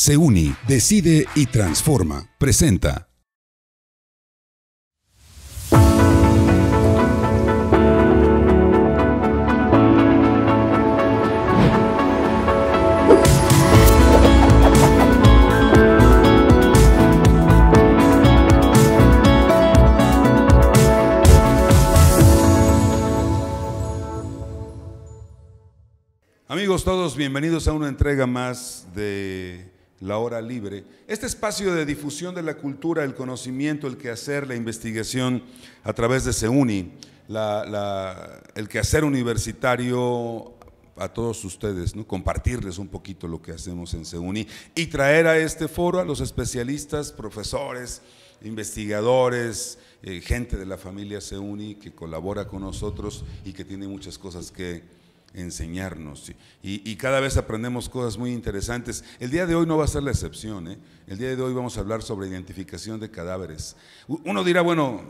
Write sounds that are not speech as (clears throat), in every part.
Se une, decide y transforma. Presenta. Amigos todos, bienvenidos a una entrega más de la hora libre, este espacio de difusión de la cultura, el conocimiento, el quehacer, la investigación a través de SEUNI, el quehacer universitario a todos ustedes, ¿no? compartirles un poquito lo que hacemos en SEUNI y traer a este foro a los especialistas, profesores, investigadores, eh, gente de la familia SEUNI que colabora con nosotros y que tiene muchas cosas que enseñarnos. Y, cada vez aprendemos cosas muy interesantes. El día de hoy no va a ser la excepción. ¿eh? El día de hoy vamos a hablar sobre identificación de cadáveres. Uno dirá, bueno,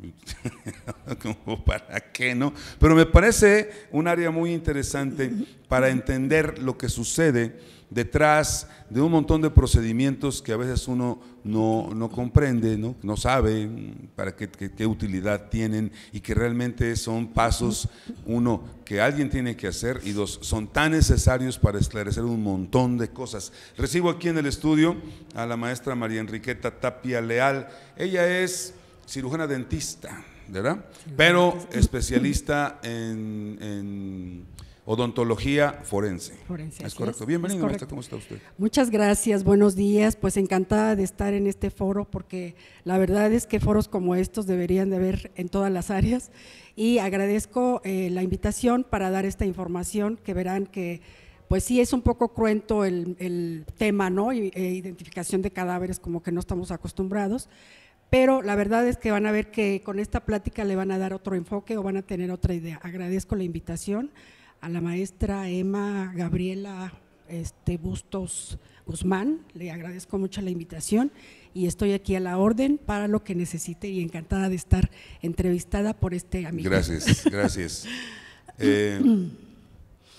(laughs) para qué, ¿no? Pero me parece un área muy interesante para entender lo que sucede detrás de un montón de procedimientos que a veces uno no, comprende, ¿no? no sabe mm, para qué, utilidad tienen y que realmente son pasos, uno, que alguien tiene que hacer y dos, son tan necesarios para esclarecer un montón de cosas. Recibo aquí en el estudio a la maestra María Enriqueta Tapia Leal. Ella es cirujana dentista, ¿verdad? Pero especialista en odontología forense. es correcto. Bienvenida, Bienvenido, ¿cómo está usted? Muchas gracias, buenos días. Pues encantada de estar en este foro porque la verdad es que foros como estos deberían de haber en todas las áreas y agradezco eh, la invitación para dar esta información que verán que pues sí es un poco cruento el, tema, ¿no? E identificación de cadáveres como que no estamos acostumbrados, pero la verdad es que van a ver que con esta plática le van a dar otro enfoque o van a tener otra idea. Agradezco la invitación a la maestra Emma Gabriela este, Bustos Guzmán. Le agradezco mucho la invitación y estoy aquí a la orden para lo que necesite y encantada de estar entrevistada por este amigo. Gracias, gracias. (laughs) Eh,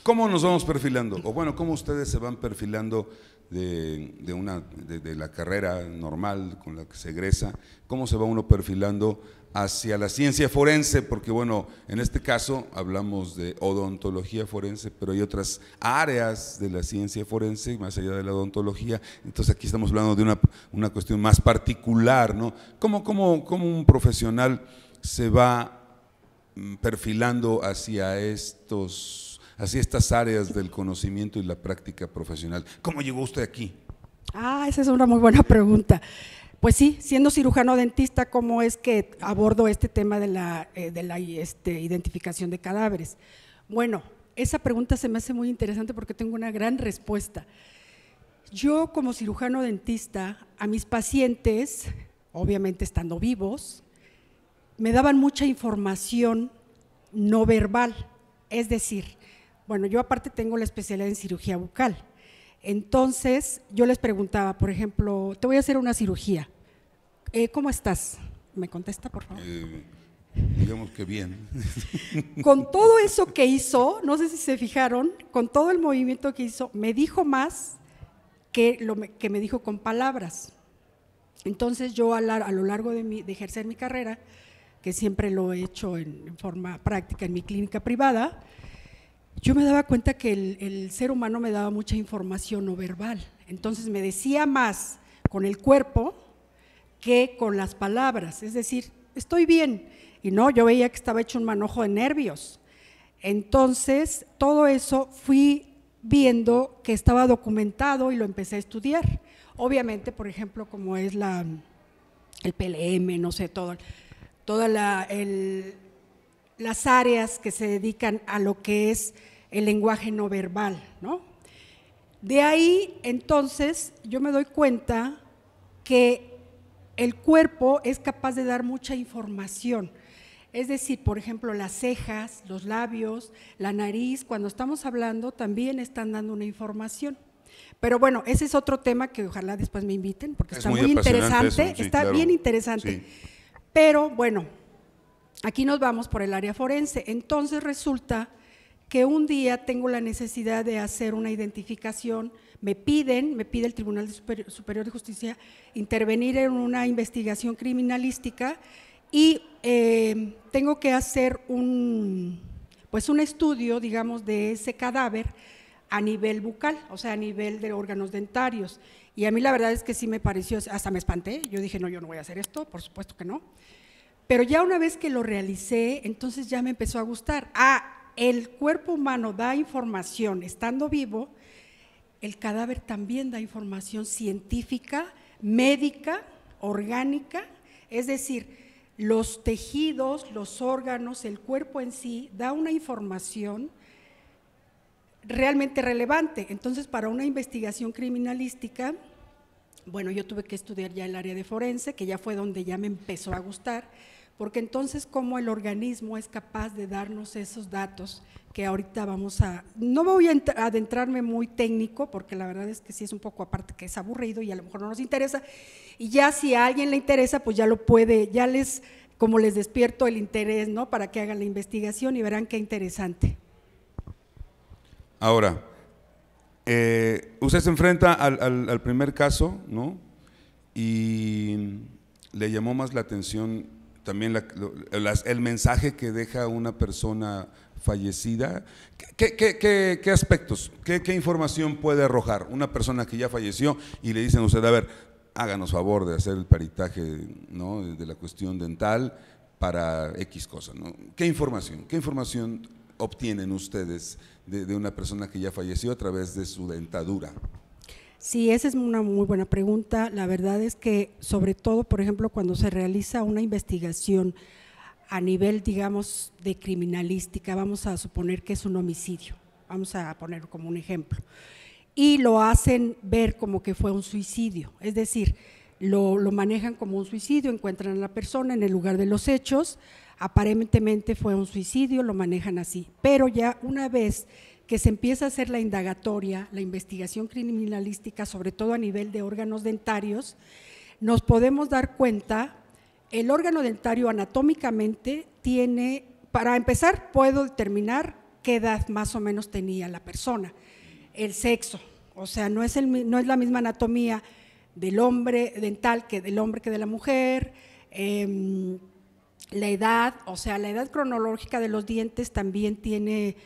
¿Cómo nos vamos perfilando? O bueno, ¿cómo ustedes se van perfilando de, una, de, la carrera normal con la que se egresa, cómo se va uno perfilando hacia la ciencia forense, porque bueno, en este caso hablamos de odontología forense, pero hay otras áreas de la ciencia forense, más allá de la odontología, entonces aquí estamos hablando de una, cuestión más particular, ¿no? cómo un profesional se va mm, perfilando hacia estos así estas áreas del conocimiento y la práctica profesional. ¿Cómo llegó usted aquí? Ah, esa es una muy buena pregunta. Pues sí, siendo cirujano dentista, ¿cómo es que abordo este tema de la, eh, este, identificación de cadáveres? Bueno, esa pregunta se me hace muy interesante porque tengo una gran respuesta. Yo como cirujano dentista, a mis pacientes, obviamente estando vivos, me daban mucha información no verbal. Es decir, bueno, yo aparte tengo la especialidad en cirugía bucal. Entonces, yo les preguntaba, por ejemplo, te voy a hacer una cirugía. Eh, ¿Cómo estás? ¿Me contesta, por favor? Eh, digamos que bien. (laughs) con todo eso que hizo, no sé si se fijaron, con todo el movimiento que hizo, me dijo más que lo que me dijo con palabras. Entonces, yo a, lo largo de, ejercer mi carrera, que siempre lo he hecho en forma práctica en mi clínica privada, yo me daba cuenta que el, ser humano me daba mucha información no verbal. Entonces me decía más con el cuerpo que con las palabras. Es decir, estoy bien. Y no, yo veía que estaba hecho un manojo de nervios. Entonces, todo eso fui viendo que estaba documentado y lo empecé a estudiar. Obviamente, por ejemplo, como es la, el PLM, no sé, todo, todas las áreas que se dedican a lo que es el lenguaje no verbal, ¿no? De ahí, entonces, yo me doy cuenta que el cuerpo es capaz de dar mucha información. Es decir, por ejemplo, las cejas, los labios, la nariz, cuando estamos hablando también están dando una información. Pero bueno, ese es otro tema que ojalá después me inviten, porque está muy, interesante, está bien interesante. Pero bueno, aquí nos vamos por el área forense. Entonces resulta que un día tengo la necesidad de hacer una identificación, me piden, me pide el Tribunal Superior de Justicia intervenir en una investigación criminalística y em, tengo que hacer un, pues un estudio, digamos, de ese cadáver a nivel bucal, o sea, a nivel de órganos dentarios. Y a mí la verdad es que sí me pareció, hasta me espanté, yo dije, no, yo no voy a hacer esto, por supuesto que no. Pero ya una vez que lo realicé, entonces ya me empezó a gustar. Ah, el cuerpo humano da información estando vivo, el cadáver también da información científica, médica, orgánica, es decir, los tejidos, los órganos, el cuerpo en sí da una información realmente relevante. Entonces, para una investigación criminalística, bueno, yo tuve que estudiar ya el área de forense, que ya fue donde ya me empezó a gustar porque entonces cómo el organismo es capaz de darnos esos datos que ahorita vamos a... No voy a adentrarme muy técnico, porque la verdad es que sí es un poco aparte que es aburrido y a lo mejor no nos interesa, y ya si a alguien le interesa, pues ya lo puede, ya les, como les despierto el interés, ¿no? Para que hagan la investigación y verán qué interesante. Ahora, eh, usted se enfrenta al, al primer caso, ¿no? Y le llamó más la atención también el mensaje que deja una persona fallecida. ¿Qué, aspectos, qué, información puede arrojar una persona que ya falleció y le dicen a usted, a ver, háganos favor de hacer el peritaje ¿no? de la cuestión dental para X cosa? ¿Qué información? ¿Qué información obtienen ustedes de una persona que ya falleció a través de su dentadura? Sí, esa es una muy buena pregunta. La verdad es que, sobre todo, por ejemplo, cuando se realiza una investigación a nivel, digamos, de criminalística, vamos a suponer que es un homicidio, vamos a poner como un ejemplo, y lo hacen ver como que fue un suicidio, es decir, lo, lo manejan como un suicidio, encuentran a la persona en el lugar de los hechos, aparentemente fue un suicidio, lo manejan así, pero ya una vez que se empieza a hacer la indagatoria, la investigación criminalística, sobre todo a nivel de órganos dentarios, nos podemos dar cuenta, el órgano dentario anatómicamente tiene, para empezar, puedo determinar qué edad más o menos tenía la persona, el sexo, o sea, no es, no es la misma anatomía del hombre dental que del hombre que de la mujer, em, la edad, o sea, la edad cronológica de los dientes también tiene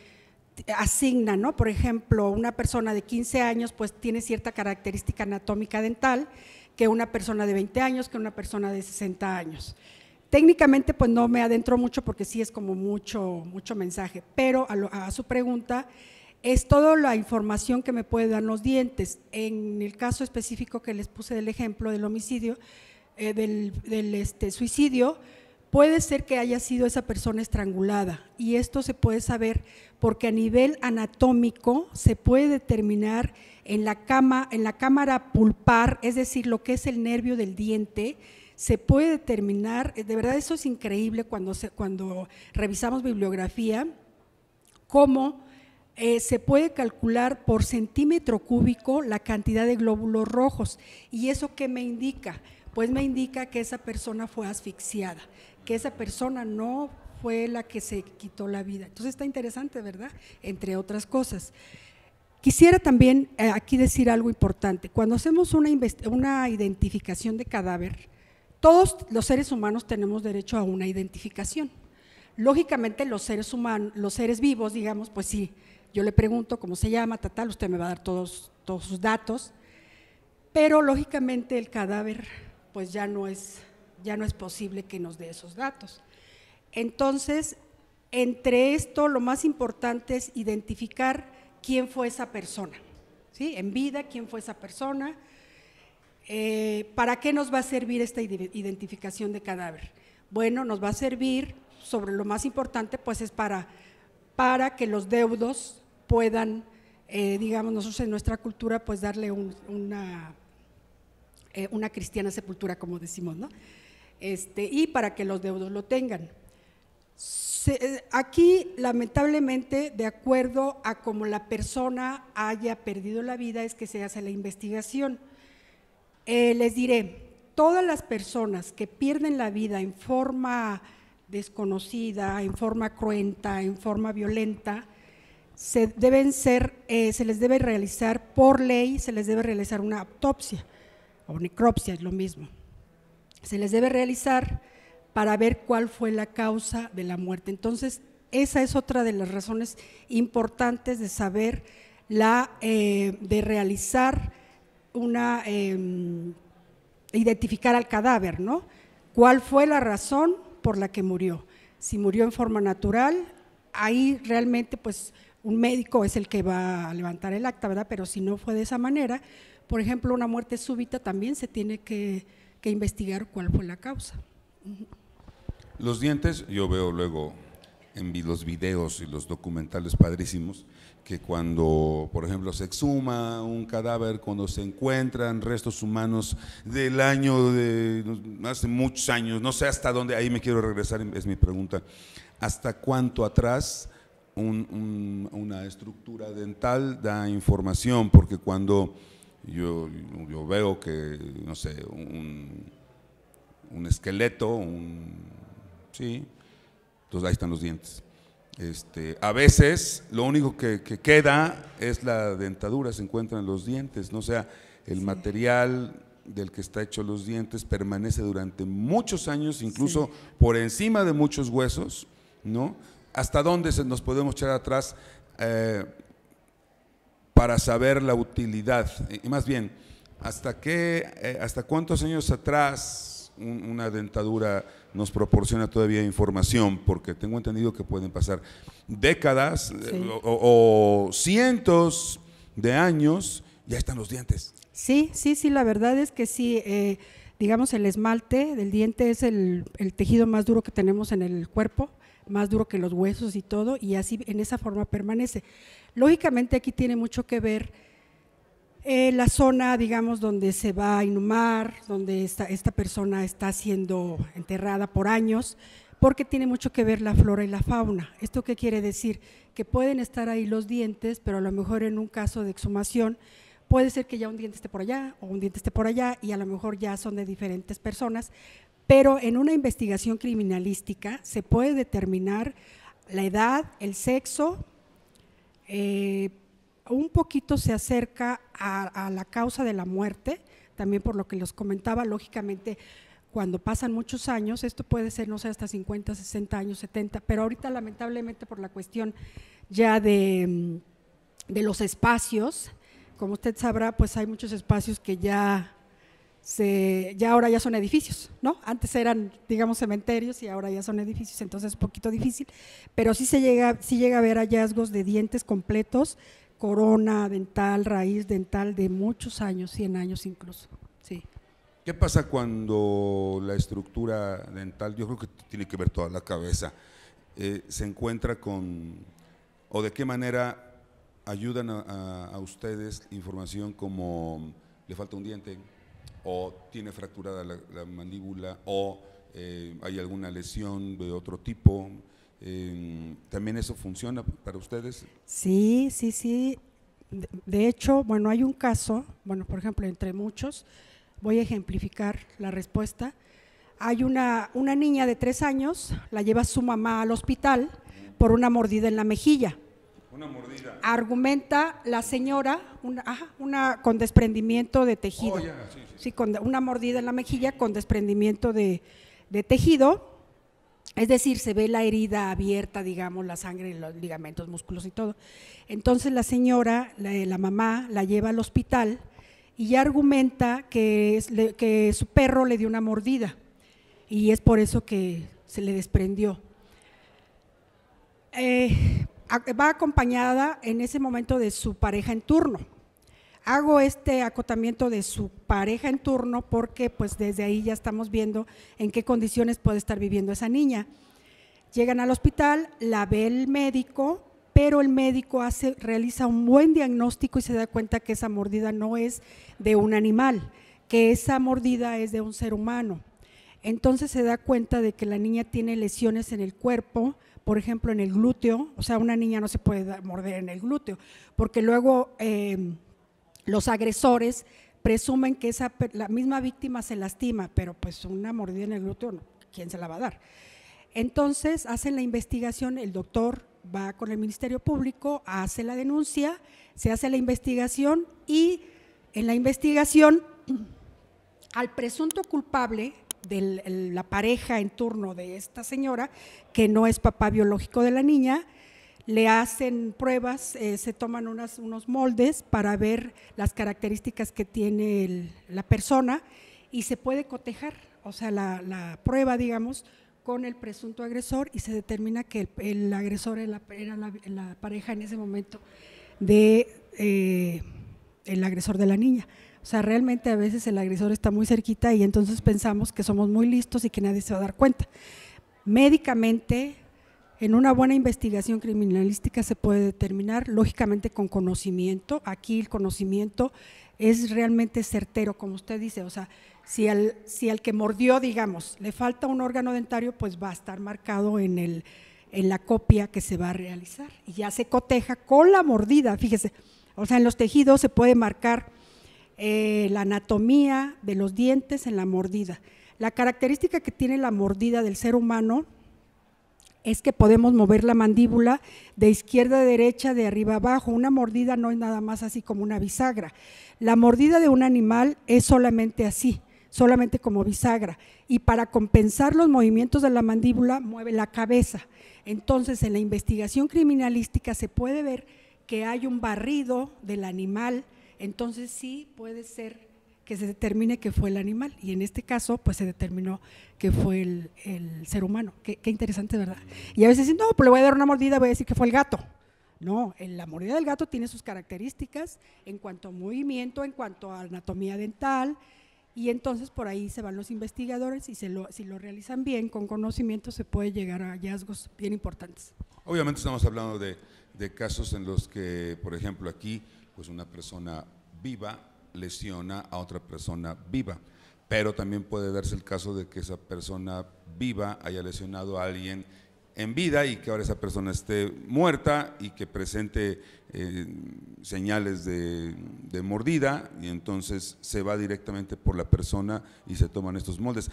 asigna, ¿no? Por ejemplo, una persona de 15 años pues tiene cierta característica anatómica dental que una persona de 20 años, que una persona de 60 años. Técnicamente pues no me adentro mucho porque sí es como mucho, mucho mensaje, pero a, su pregunta es toda la información que me puede dar los dientes. En el caso específico que les puse del ejemplo del homicidio, eh, del, del este, suicidio, puede ser que haya sido esa persona estrangulada y esto se puede saber porque a nivel anatómico se puede determinar en la cámara pulpar, es decir, lo que es el nervio del diente, se puede determinar, eh, de verdad eso es increíble cuando, revisamos bibliografía, cómo eh, se puede calcular por centímetro cúbico la cantidad de glóbulos rojos. ¿Y eso qué me indica? Pues me indica que esa persona fue asfixiada que esa persona no fue la que se quitó la vida. Entonces está interesante, ¿verdad? Entre otras cosas. Quisiera también eh, aquí decir algo importante. Cuando hacemos una, una identificación de cadáver, todos los seres humanos tenemos derecho a una identificación. Lógicamente los seres humanos, los seres vivos, digamos, pues sí, yo le pregunto cómo se llama, tal, usted me va a dar todos, todos sus datos, pero lógicamente el cadáver pues ya no es ya no es posible que nos dé esos datos. Entonces, entre esto lo más importante es identificar quién fue esa persona, ¿sí? En vida, quién fue esa persona, eh, ¿para qué nos va a servir esta identificación de cadáver? Bueno, nos va a servir, sobre lo más importante, pues es para, para que los deudos puedan, eh, digamos, nosotros en nuestra cultura, pues darle una, eh, una cristiana sepultura, como decimos, ¿no? Este, y para que los deudos lo tengan. Eh, aquí, lamentablemente, de acuerdo a cómo la persona haya perdido la vida, es que se hace la investigación. Eh, les diré, todas las personas que pierden la vida en forma desconocida, en forma cruenta, en forma violenta, se deben ser, eh, se les debe realizar por ley, se les debe realizar una autopsia o necropsia, es lo mismo se les debe realizar para ver cuál fue la causa de la muerte. Entonces, esa es otra de las razones importantes de saber la, eh, de realizar una, em, identificar al cadáver, ¿no? ¿Cuál fue la razón por la que murió? Si murió en forma natural, ahí realmente, pues, un médico es el que va a levantar el acta, ¿verdad? Pero si no fue de esa manera, por ejemplo, una muerte súbita también se tiene que que investigar cuál fue la causa. Los dientes, yo veo luego en los videos y los documentales padrísimos, que cuando, por ejemplo, se exhuma un cadáver, cuando se encuentran restos humanos del año de hace muchos años, no sé hasta dónde, ahí me quiero regresar, es mi pregunta, ¿hasta cuánto atrás una estructura dental da información? Porque cuando yo, yo veo que, no sé, un, esqueleto, un, ¿sí? Entonces ahí están los dientes. Este, a veces lo único que, queda es la dentadura, se encuentran los dientes, ¿no? O sea, el material del que está hecho los dientes permanece durante muchos años, incluso por encima de muchos huesos, ¿no? ¿Hasta dónde se nos podemos echar atrás? Eh, para saber la utilidad. Y más bien, ¿hasta, qué, eh, hasta cuántos años atrás una dentadura nos proporciona todavía información? Porque tengo entendido que pueden pasar décadas eh, o, cientos de años, ya están los dientes. Sí, sí, sí, la verdad es que sí. Eh, digamos, el esmalte del diente es el tejido más duro que tenemos en el cuerpo más duro que los huesos y todo, y así en esa forma permanece. Lógicamente aquí tiene mucho que ver eh, la zona, digamos, donde se va a inhumar, donde esta, esta persona está siendo enterrada por años, porque tiene mucho que ver la flora y la fauna. ¿Esto qué quiere decir? Que pueden estar ahí los dientes, pero a lo mejor en un caso de exhumación puede ser que ya un diente esté por allá o un diente esté por allá y a lo mejor ya son de diferentes personas, pero en una investigación criminalística se puede determinar la edad, el sexo, eh, un poquito se acerca a, la causa de la muerte, también por lo que les comentaba, lógicamente cuando pasan muchos años, esto puede ser, no sé, hasta 50, 60 años, 70, pero ahorita lamentablemente por la cuestión ya mm, de los espacios, como usted sabrá, pues hay muchos espacios que ya se, ya ahora ya son edificios, ¿no? Antes eran, digamos, cementerios y ahora ya son edificios, entonces es un poquito difícil, pero sí se llega, sí llega a ver hallazgos de dientes completos, corona dental, raíz dental de muchos años, 100 años incluso, sí. ¿Qué pasa cuando la estructura dental, yo creo que tiene que ver toda la cabeza, eh, se encuentra con, o de qué manera ayudan a ustedes información como le falta un diente, o tiene fracturada la, mandíbula, o eh, hay alguna lesión de otro tipo. Eh, ¿También eso funciona para ustedes? Sí, sí, sí. De, hecho, bueno, hay un caso, bueno, por ejemplo, entre muchos, voy a ejemplificar la respuesta. Hay una, una niña de tres años, la lleva su mamá al hospital por una mordida en la mejilla. Una mordida. Argumenta la señora, una, una con desprendimiento de tejido. Oh, ¿sí? con una mordida en la mejilla con desprendimiento de, tejido, es decir, se ve la herida abierta, digamos, la sangre, los ligamentos, músculos y todo. Entonces la señora, la, mamá, la lleva al hospital y argumenta que, que su perro le dio una mordida y es por eso que se le desprendió. Eh, va acompañada en ese momento de su pareja en turno. Hago este acotamiento de su pareja en turno porque pues desde ahí ya estamos viendo en qué condiciones puede estar viviendo esa niña. Llegan al hospital, la ve el médico, pero el médico hace, realiza un buen diagnóstico y se da cuenta que esa mordida no es de un animal, que esa mordida es de un ser humano. Entonces se da cuenta de que la niña tiene lesiones en el cuerpo, por ejemplo en el glúteo, o sea, una niña no se puede morder en el glúteo, porque luego... Eh, los agresores presumen que esa, la misma víctima se lastima, pero pues una mordida en el glúteo, ¿quién se la va a dar? Entonces hacen la investigación, el doctor va con el Ministerio Público, hace la denuncia, se hace la investigación y en la investigación (clears throat) al presunto culpable de la pareja en turno de esta señora, que no es papá biológico de la niña, le hacen pruebas, eh, se toman unos moldes para ver las características que tiene la persona y se puede cotejar, o sea, la, prueba, digamos, con el presunto agresor y se determina que el, agresor era, la, pareja en ese momento de eh, el agresor de la niña. O sea, realmente a veces el agresor está muy cerquita y entonces pensamos que somos muy listos y que nadie se va a dar cuenta. Médicamente en una buena investigación criminalística se puede determinar, lógicamente con conocimiento, aquí el conocimiento es realmente certero, como usted dice, o sea, si al, si que mordió, digamos, le falta un órgano dentario, pues va a estar marcado en, la copia que se va a realizar. Y ya se coteja con la mordida, fíjese, o sea, en los tejidos se puede marcar eh, la anatomía de los dientes en la mordida. La característica que tiene la mordida del ser humano es que podemos mover la mandíbula de izquierda a derecha, de arriba a abajo. Una mordida no es nada más así como una bisagra. La mordida de un animal es solamente así, solamente como bisagra. Y para compensar los movimientos de la mandíbula, mueve la cabeza. Entonces, en la investigación criminalística se puede ver que hay un barrido del animal. Entonces, sí puede ser que se determine que fue el animal. Y en este caso, pues se determinó que fue el, el ser humano. Qué, qué, interesante, ¿verdad? Y a veces dicen, no, pues le voy a dar una mordida, voy a decir que fue el gato. No, la mordida del gato tiene sus características en cuanto a movimiento, en cuanto a anatomía dental, y entonces por ahí se van los investigadores y se lo, si lo realizan bien, con conocimiento, se puede llegar a hallazgos bien importantes. Obviamente estamos hablando de, de casos en los que, por ejemplo, aquí, pues una persona viva lesiona a otra persona viva. Pero también puede darse el caso de que esa persona viva haya lesionado a alguien en vida y que ahora esa persona esté muerta y que presente eh, señales de, mordida y entonces se va directamente por la persona y se toman estos moldes.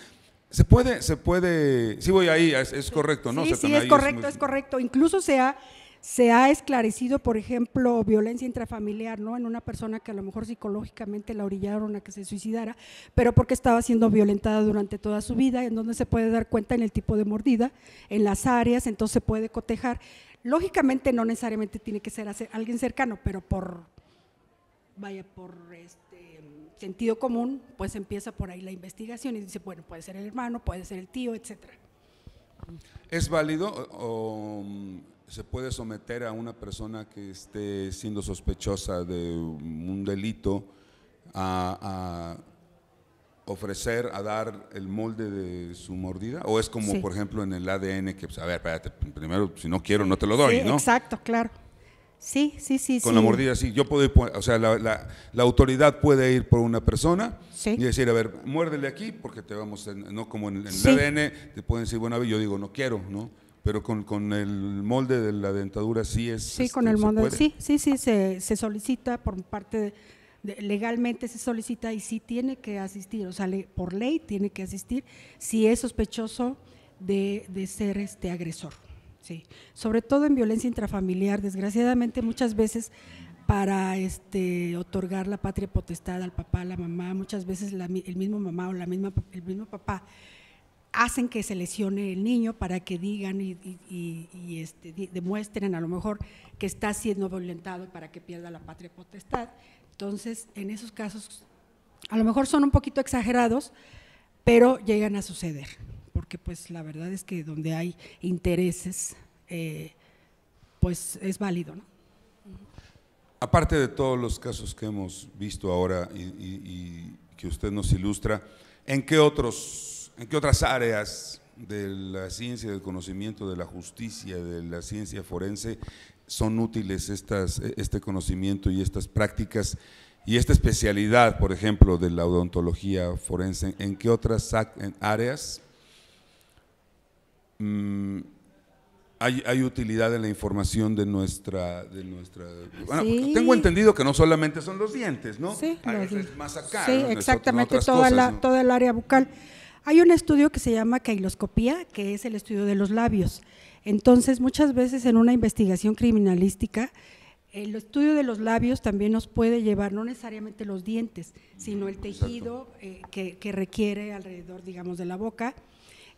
Se puede, se puede, sí voy ahí, es, correcto, ¿no? Sí, es correcto, es, correcto. Incluso sea se ha esclarecido, por ejemplo, violencia intrafamiliar, ¿no? En una persona que a lo mejor psicológicamente la orillaron a que se suicidara, pero porque estaba siendo violentada durante toda su vida, en donde se puede dar cuenta en el tipo de mordida, en las áreas, entonces se puede cotejar. Lógicamente no necesariamente tiene que ser alguien cercano, pero por vaya por este sentido común, pues empieza por ahí la investigación y dice, bueno, puede ser el hermano, puede ser el tío, etcétera. ¿Es válido se puede someter a una persona que esté siendo sospechosa de un delito a, ofrecer, a dar el molde de su mordida? ¿O es como, por ejemplo, en el ADN que, pues, a ver, espérate, primero, si no quiero, no te lo doy, sí, ¿no? Exacto, claro. Sí, sí, sí. Con la mordida, sí. Yo puedo ir, o sea, la, autoridad puede ir por una persona y decir, a ver, muérdele aquí porque te vamos, no como en, en el ADN, te pueden decir, bueno, yo digo, no quiero, ¿no? Pero con, con, el molde de la dentadura sí es. Sí, con este, el molde. Sí, sí, sí, se, solicita por parte. legalmente se solicita y sí tiene que asistir, o sea, por ley tiene que asistir si es sospechoso de, ser este agresor. Sí. Sobre todo en violencia intrafamiliar, desgraciadamente muchas veces para este, otorgar la patria potestad al papá, a la mamá, muchas veces el mismo mamá o la misma, el mismo papá hacen que se lesione el niño para que digan y, este, demuestren a lo mejor que está siendo violentado para que pierda la patria potestad. Entonces, en esos casos, a lo mejor son un poquito exagerados, pero llegan a suceder, porque pues la verdad es que donde hay intereses, eh, pues es válido. ¿no? Aparte de todos los casos que hemos visto ahora y, y que usted nos ilustra, ¿en qué otros ¿En qué otras áreas de la ciencia del conocimiento, de la justicia, de la ciencia forense son útiles estas, este conocimiento y estas prácticas y esta especialidad, por ejemplo, de la odontología forense? ¿En qué otras áreas mm, hay, utilidad de la información de nuestra... bueno, Tengo entendido que no solamente son los dientes, ¿no? Sí, más acá. Sí, exactamente, toda, toda el área bucal. Hay un estudio que se llama cailoscopía, que es el estudio de los labios. Entonces, muchas veces en una investigación criminalística, el estudio de los labios también nos puede llevar, no necesariamente los dientes, sino el tejido eh, que, requiere alrededor, digamos, de la boca,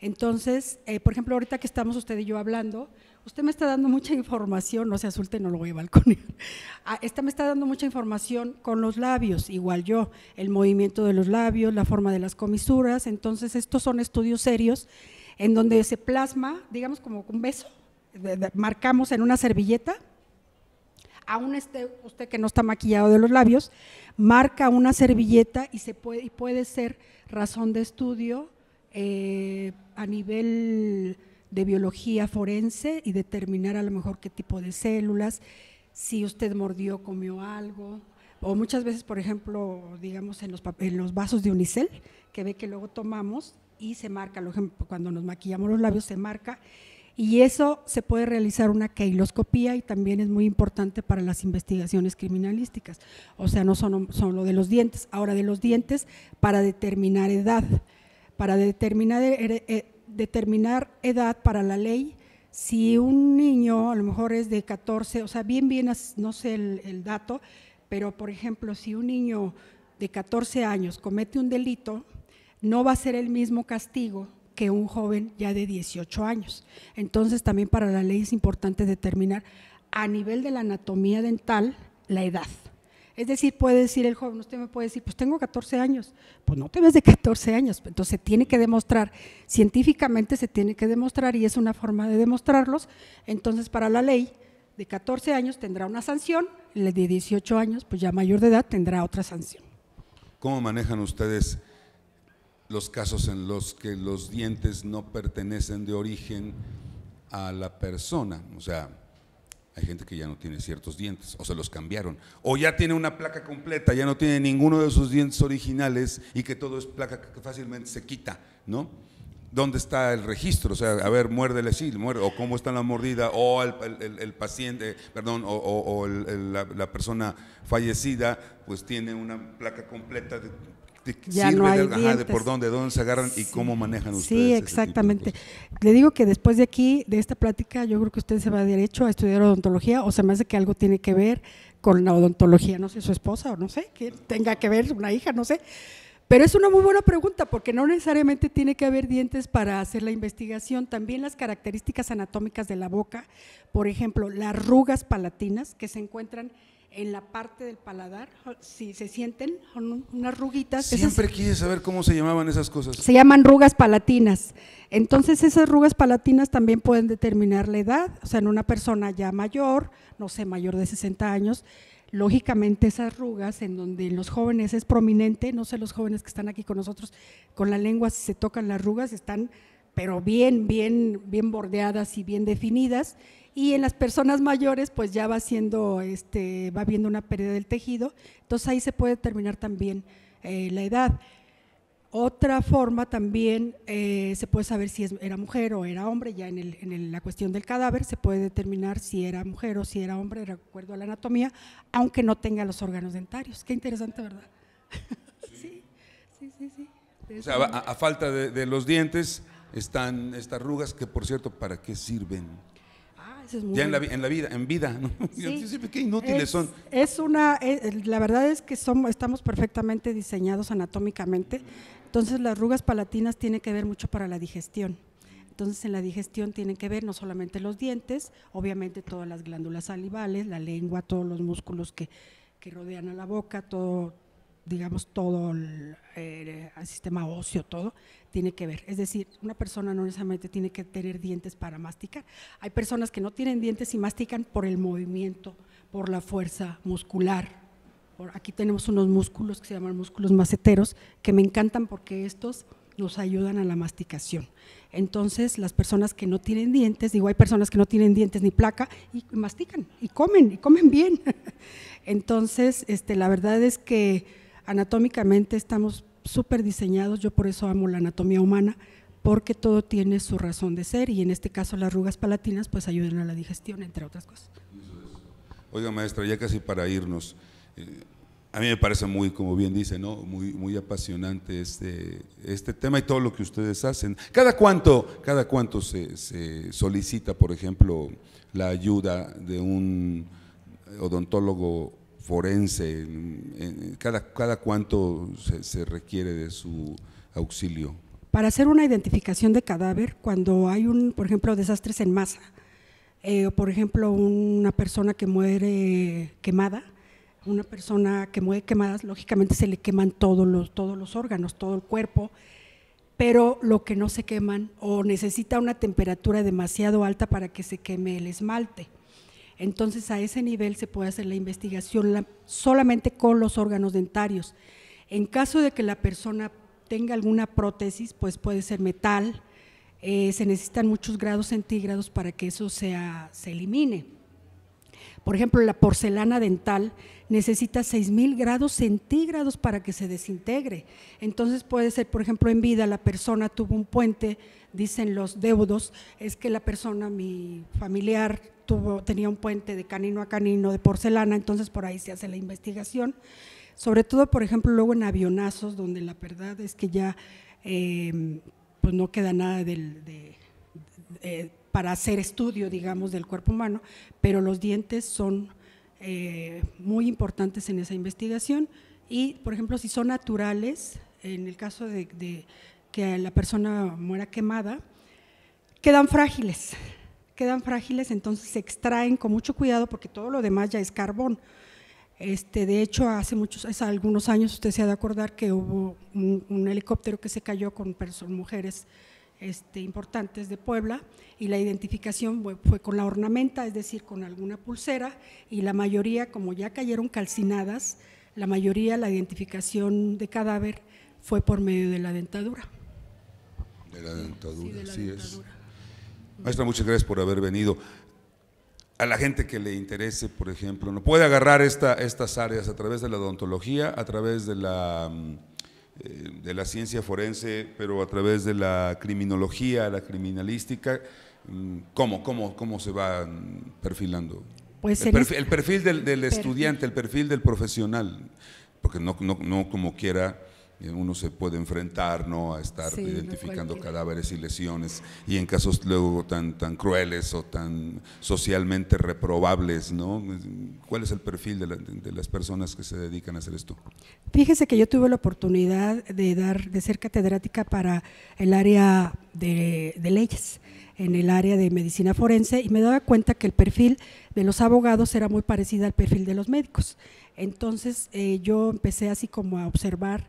entonces, eh, por ejemplo, ahorita que estamos usted y yo hablando, usted me está dando mucha información, no se asulte, no lo voy a balconear. (laughs) Ah, esta me está dando mucha información con los labios, igual yo, el movimiento de los labios, la forma de las comisuras. Entonces, estos son estudios serios en donde se plasma, digamos, como un beso, marcamos en una servilleta, aún este, usted que no está maquillado de los labios, marca una servilleta y, se puede, puede ser razón de estudio. Eh, a nivel de biología forense y determinar a lo mejor qué tipo de células, si usted mordió, comió algo, o muchas veces, por ejemplo, digamos en los, en los vasos de unicel, que ve que luego tomamos y se marca, cuando nos maquillamos los labios se marca, y eso se puede realizar una keiloscopía y también es muy importante para las investigaciones criminalísticas, o sea, no son, son lo de los dientes, ahora de los dientes para determinar edad para determinar, eh, eh, determinar edad para la ley, si un niño a lo mejor es de 14, o sea, bien, bien, no sé el, el dato, pero por ejemplo, si un niño de 14 años comete un delito, no va a ser el mismo castigo que un joven ya de 18 años. Entonces también para la ley es importante determinar a nivel de la anatomía dental la edad. Es decir, puede decir el joven, usted me puede decir, pues tengo 14 años. Pues no te ves de 14 años, entonces se tiene que demostrar, científicamente se tiene que demostrar y es una forma de demostrarlos. Entonces, para la ley de 14 años tendrá una sanción, la de 18 años, pues ya mayor de edad, tendrá otra sanción. ¿Cómo manejan ustedes los casos en los que los dientes no pertenecen de origen a la persona? O sea, hay gente que ya no tiene ciertos dientes o se los cambiaron. O ya tiene una placa completa, ya no tiene ninguno de sus dientes originales y que todo es placa que fácilmente se quita, ¿no? ¿Dónde está el registro? O sea, a ver, muérdele, sí, muérdele, o cómo está la mordida, o el, paciente, perdón, o, la, la, persona fallecida, pues tiene una placa completa de, de, ya no hay de, por dónde, de dónde se agarran y cómo manejan ustedes. Sí, este exactamente. Le digo que después de aquí, de esta plática, yo creo que usted se va derecho a estudiar odontología o se me hace que algo tiene que ver con la odontología, no sé, su esposa o no sé, que tenga que ver, una hija, no sé. Pero es una muy buena pregunta porque no necesariamente tiene que haber dientes para hacer la investigación. También las características anatómicas de la boca, por ejemplo, las arrugas palatinas que se encuentran en la parte del paladar, si se sienten unas ruguitas. Siempre quise saber cómo se llamaban esas cosas. Se llaman rugas palatinas. Entonces esas rugas palatinas también pueden determinar la edad, o sea, en una persona ya mayor, no sé, mayor de 60 años, lógicamente esas rugas en donde en los jóvenes es prominente, no sé los jóvenes que están aquí con nosotros, con la lengua si se tocan las rugas están pero bien, bien, bien bordeadas y bien definidas y en las personas mayores pues ya va siendo, este, va viendo una pérdida del tejido, entonces ahí se puede determinar también eh, la edad. Otra forma también eh, se puede saber si era mujer o era hombre, ya en, la cuestión del cadáver se puede determinar si era mujer o si era hombre de acuerdo a la anatomía, aunque no tenga los órganos dentarios. Qué interesante, ¿verdad? (laughs) Sí, sí, sí, sí. O sea, a, falta de, de, los dientes están estas arrugas que, por cierto, ¿para qué sirven? ya en la, vida, en vida. ¿no? (laughs) inútiles son. Es una, eh, eh, la verdad es que somos, estamos perfectamente diseñados anatómicamente, entonces las arrugas palatinas tienen que ver mucho para la digestión. Entonces en la digestión tienen que ver no solamente los dientes, obviamente todas las glándulas salivales, la lengua, todos los músculos que, que rodean a la boca, todo, digamos, todo el, sistema óseo, todo, tiene que ver. Es decir, una persona no necesariamente tiene que tener dientes para masticar. Hay personas que no tienen dientes y mastican por el movimiento, por la fuerza muscular. Por, aquí tenemos unos músculos que se llaman músculos maceteros, que me encantan porque estos nos ayudan a la masticación. Entonces, las personas que no tienen dientes, digo, hay personas que no tienen dientes ni placa y mastican y comen, y comen bien. (laughs) Entonces, este, la verdad es que anatómicamente estamos súper diseñados, yo por eso amo la anatomía humana, porque todo tiene su razón de ser y en este caso las arrugas palatinas pues ayudan a la digestión, entre otras cosas. Oiga maestra, ya casi para irnos, eh, a mí me parece muy, como bien dice, ¿no? muy, muy apasionante este, este tema y todo lo que ustedes hacen. ¿Cada cuánto, cada cuánto se, se solicita, por ejemplo, la ayuda de un odontólogo forense, cada, cada cuánto se, requiere de su auxilio. Para hacer una identificación de cadáver, cuando hay un, por ejemplo, desastres en masa, eh, por ejemplo, una persona que muere quemada, una persona que muere quemada, lógicamente se le queman todos los, todos los órganos, todo el cuerpo, pero lo que no se queman o necesita una temperatura demasiado alta para que se queme el esmalte. Entonces a ese nivel se puede hacer la investigación solamente con los órganos dentarios. En caso de que la persona tenga alguna prótesis, pues puede ser metal, eh, se necesitan muchos grados centígrados para que eso sea, se elimine. Por ejemplo, la porcelana dental necesita 6.000 grados centígrados para que se desintegre. Entonces puede ser, por ejemplo, en vida la persona tuvo un puente, dicen los deudos, es que la persona, mi familiar, tuvo, tenía un puente de canino a canino de porcelana, entonces por ahí se hace la investigación. Sobre todo, por ejemplo, luego en avionazos, donde la verdad es que ya em, pues no queda nada del… para hacer estudio, digamos, del cuerpo humano, pero los dientes son eh, muy importantes en esa investigación y, por ejemplo, si son naturales, en el caso de, que la persona muera quemada, quedan frágiles, quedan frágiles, entonces se extraen con mucho cuidado porque todo lo demás ya es carbón. Este, de hecho, hace muchos, algunos años usted se ha de acordar que hubo un, un helicóptero que se cayó con mujeres este, importantes de Puebla y la identificación fue, con la ornamenta, es decir, con alguna pulsera y la mayoría, como ya cayeron calcinadas, la mayoría, la identificación de cadáver fue por medio de la dentadura. De la dentadura, sí, es. Maestra, muchas gracias por haber venido. A la gente que le interese, por ejemplo, ¿no puede agarrar esta, estas áreas a través de la odontología, a través de la mm, eh, de la ciencia forense, pero a través de la criminología, la criminalística, mm, ¿cómo, cómo, cómo se va mm, perfilando? Pues el, perfil, del, del estudiante, el perfil del profesional, porque no, no, no como quiera eh, uno se puede enfrentar ¿no? a estar identificando cadáveres y lesiones y en casos luego tan, tan crueles o tan socialmente reprobables. ¿no? ¿Cuál es el perfil de, las personas que se dedican a hacer esto? Fíjese que yo tuve la oportunidad de, dar, de ser catedrática para el área de, leyes en el área de medicina forense y me daba cuenta que el perfil de los abogados era muy parecido al perfil de los médicos. Entonces eh, yo empecé así como a observar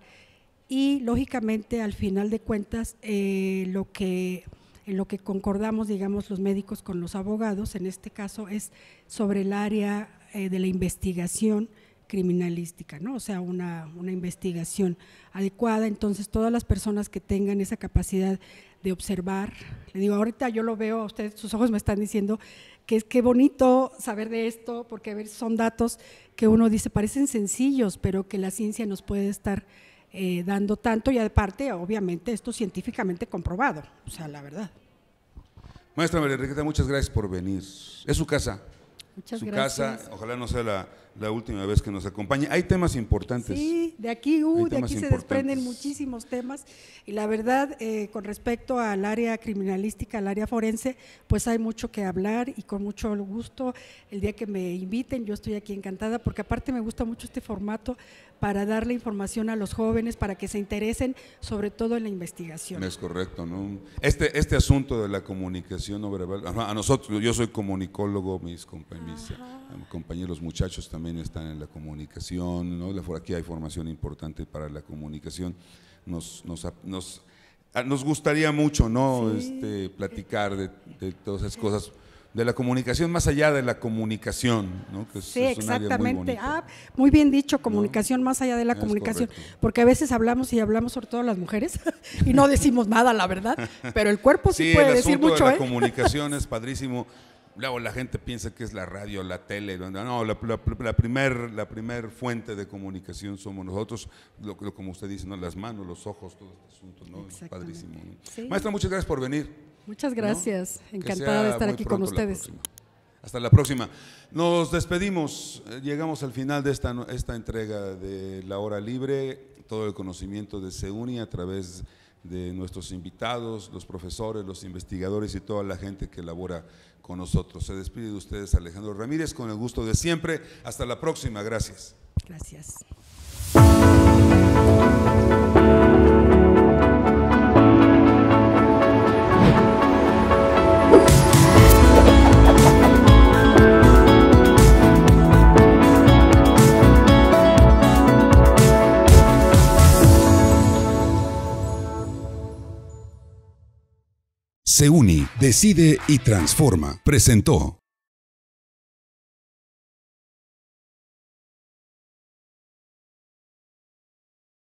y lógicamente al final de cuentas eh, lo que en lo que concordamos digamos los médicos con los abogados en este caso es sobre el área eh, de la investigación criminalística, ¿no? O sea, una, investigación adecuada. Entonces, todas las personas que tengan esa capacidad de observar, le digo, ahorita yo lo veo, a ustedes, sus ojos me están diciendo que es qué bonito saber de esto, porque ver, son datos que uno dice parecen sencillos, pero que la ciencia nos puede estar eh, dando tanto y aparte, obviamente, esto científicamente comprobado, o sea, la verdad. Maestra María Enriqueta, muchas gracias por venir. Es su casa. Muchas su casa, ojalá no sea la la última vez que nos acompaña. Hay temas importantes. Sí, de aquí, uh, de aquí se desprenden muchísimos temas y la verdad, eh, con respecto al área criminalística, al área forense, pues hay mucho que hablar y con mucho gusto, el día que me inviten, yo estoy aquí encantada porque aparte me gusta mucho este formato para darle información a los jóvenes, para que se interesen sobre todo en la investigación. Es correcto, ¿no? Este, este asunto de la comunicación verbal, a nosotros, yo soy comunicólogo, mis, compañeros, mis compañeros muchachos también también están en la comunicación, ¿no? La, aquí hay formación importante para la comunicación. Nos, nos, nos, ah, nos gustaría mucho, ¿no? Este, platicar de, todas esas cosas. De la comunicación, más allá de la comunicación, ¿no? Que sí, exactamente. Muy, ah, muy, bien dicho, comunicación más allá de la comunicación. Porque a veces hablamos y hablamos, sobre todo las mujeres, (laughs) y no decimos nada, la verdad. Pero el cuerpo sí, puede decir mucho. De la ¿eh? comunicación es padrísimo. Luego la gente piensa que es la radio, la tele, no, la, primera primer, fuente de comunicación somos nosotros, lo, como usted dice, ¿no? las manos, los ojos, todo este asunto, Es padrísimo. Maestra, muchas gracias por venir. Muchas gracias, encantada de estar aquí con ustedes. Hasta la próxima. Nos despedimos, eh, llegamos al final de esta, esta entrega de La Hora Libre, todo el conocimiento de Seuni a través de de nuestros invitados, los profesores, los investigadores y toda la gente que labora con nosotros. Se despide de ustedes Alejandro Ramírez con el gusto de siempre. Hasta la próxima. Gracias. Gracias. Se une, decide y transforma. Presentó.